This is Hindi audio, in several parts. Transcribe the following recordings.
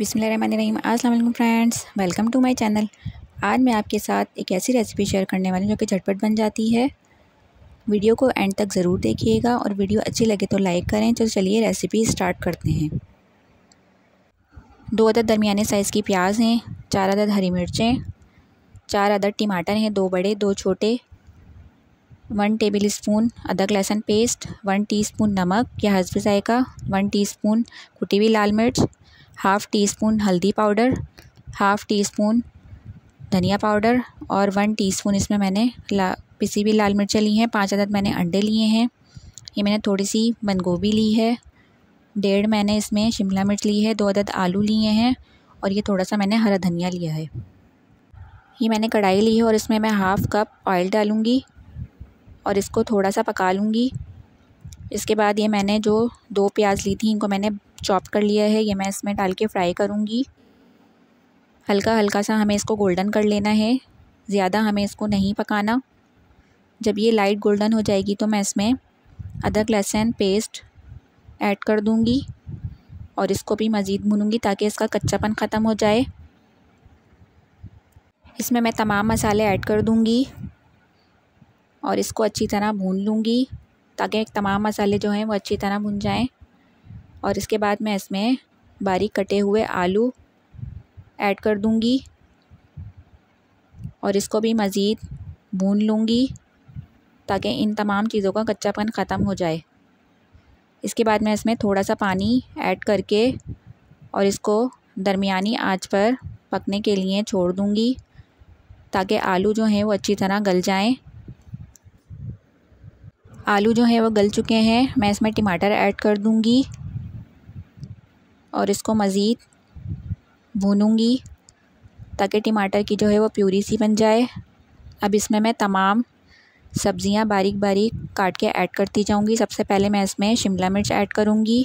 बिसमीम अस्सलाम friends welcome to my channel आज मैं आपके साथ एक ऐसी रेसिपी शेयर करने वाली हूँ जो कि झटपट बन जाती है वीडियो को एंड तक ज़रूर देखिएगा और वीडियो अच्छी लगे तो लाइक करें तो चलिए रेसिपी स्टार्ट करते हैं दो अदद दरमियाने साइज़ की प्याज हैं चार अदद हरी मिर्चें चार अदद टमाटर हैं दो बड़े दो छोटे वन टेबल स्पून अदरक लहसुन पेस्ट वन स्पून नमक या हसब जायका वन स्पून कुटी हुई लाल मिर्च हाफ़ टी स्पून हल्दी पाउडर हाफ़ टी स्पून धनिया पाउडर और वन टीस्पून इसमें मैंने ला पिसी भी लाल मिर्चें ली हैं पाँच अदद मैंने अंडे लिए हैं ये मैंने थोड़ी सी बंद गोभी ली है डेढ़ मैंने इसमें शिमला मिर्च ली है दो अदद आलू लिए हैं और ये थोड़ा सा मैंने हरा धनिया लिया है ये मैंने कढ़ाई ली है और इसमें मैं हाफ़ कप ऑयल डालूँगी और इसको थोड़ा सा पका लूँगी इसके बाद ये मैंने जो दो प्याज ली थी इनको मैंने चॉप कर लिया है ये मैं इसमें डाल के फ्राई करूँगी हल्का हल्का सा हमें इसको गोल्डन कर लेना है ज़्यादा हमें इसको नहीं पकाना जब ये लाइट गोल्डन हो जाएगी तो मैं इसमें अदरक लहसुन पेस्ट ऐड कर दूँगी और इसको भी मज़ीद भूनूँगी ताकि इसका कच्चापन ख़त्म हो जाए इसमें मैं तमाम मसाले ऐड कर दूँगी और इसको अच्छी तरह भून लूँगी ताकि तमाम मसाले जो हैं वो अच्छी तरह भुन जाएँ और इसके बाद मैं इसमें बारीक कटे हुए आलू ऐड कर दूँगी और इसको भी मज़ीद भून लूँगी ताकि इन तमाम चीज़ों का कच्चापन ख़त्म हो जाए इसके बाद मैं इसमें थोड़ा सा पानी ऐड करके और इसको दरमिया आंच पर पकने के लिए छोड़ दूँगी ताकि आलू जो हैं वो अच्छी तरह गल जाएं आलू जो है वो गल चुके हैं मैं इसमें टमाटर ऐड कर दूँगी और इसको मज़ीद भूनूँगी ताकि टमाटर की जो है वो प्यूरी सी बन जाए अब इसमें मैं तमाम सब्ज़ियाँ बारीक बारीक काट के ऐड करती जाऊँगी सबसे पहले मैं इसमें शिमला मिर्च ऐड करूँगी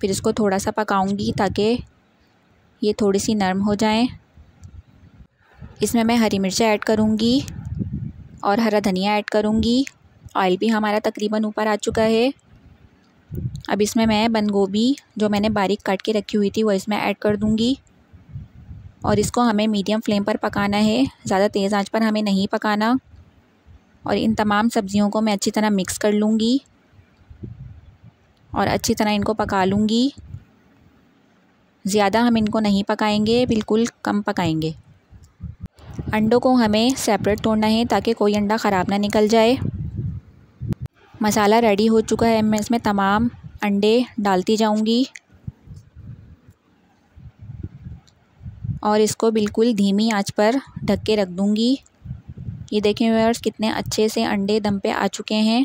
फिर इसको थोड़ा सा पकाऊँगी ताकि ये थोड़ी सी नरम हो जाएं इसमें मैं हरी मिर्च ऐड करूँगी और हरा धनिया ऐड करूँगी ऑयल भी हमारा तकरीबन ऊपर आ चुका है अब इसमें मैं बंद गोभी जो मैंने बारीक काट के रखी हुई थी वो इसमें ऐड कर दूँगी और इसको हमें मीडियम फ्लेम पर पकाना है ज़्यादा तेज़ आंच पर हमें नहीं पकाना और इन तमाम सब्ज़ियों को मैं अच्छी तरह मिक्स कर लूँगी और अच्छी तरह इनको पका लूँगी ज़्यादा हम इनको नहीं पकाएंगे बिल्कुल कम पकाएंगे अंडों को हमें सेपरेट तोड़ना है ताकि कोई अंडा ख़राब ना निकल जाए मसाला रेडी हो चुका है मैं इसमें तमाम अंडे डालती जाऊंगी और इसको बिल्कुल धीमी आंच पर ढक के रख दूंगी ये देखें व्यवर्स कितने अच्छे से अंडे दम पे आ चुके हैं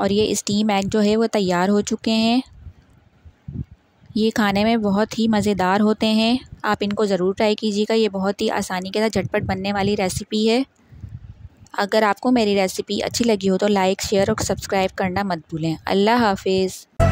और ये स्टीम एग जो है वो तैयार हो चुके हैं ये खाने में बहुत ही मज़ेदार होते हैं आप इनको ज़रूर ट्राई कीजिएगा ये बहुत ही आसानी के साथ झटपट बनने वाली रेसिपी है अगर आपको मेरी रेसिपी अच्छी लगी हो तो लाइक शेयर और सब्सक्राइब करना मत भूलें अल्लाह हाफिज़